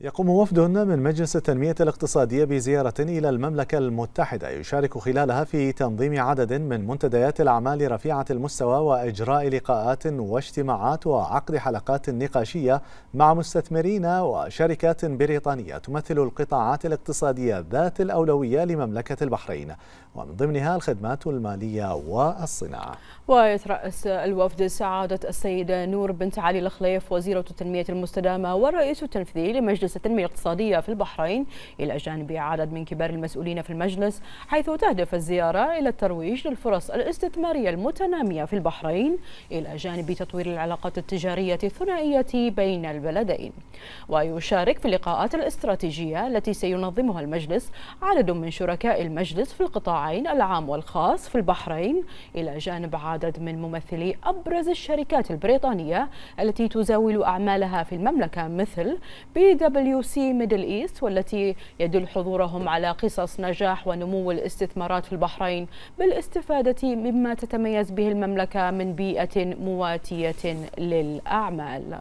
يقوم وفد من مجلس التنمية الاقتصادية بزيارة إلى المملكة المتحدة يشارك خلالها في تنظيم عدد من منتديات الأعمال رفيعة المستوى وإجراء لقاءات واجتماعات وعقد حلقات نقاشية مع مستثمرين وشركات بريطانية تمثل القطاعات الاقتصادية ذات الأولوية لمملكة البحرين ومن ضمنها الخدمات المالية والصناعة ويترأس الوفد سعادة السيدة نور بنت علي الخليف وزيرة التنمية المستدامة والرئيس التنفيذي لمجلس مجلس التنمية الاقتصادية في البحرين إلى جانب عدد من كبار المسؤولين في المجلس حيث تهدف الزيارة إلى الترويج للفرص الاستثمارية المتنامية في البحرين إلى جانب تطوير العلاقات التجارية الثنائية بين البلدين ويشارك في اللقاءات الاستراتيجية التي سينظمها المجلس عدد من شركاء المجلس في القطاعين العام والخاص في البحرين إلى جانب عدد من ممثلي أبرز الشركات البريطانية التي تزاول أعمالها في المملكة مثل بي دبليو دبليو سي ميدل ايست والتي يدل حضورهم على قصص نجاح ونمو الاستثمارات في البحرين بالاستفادة مما تتميز به المملكة من بيئة مواتية للأعمال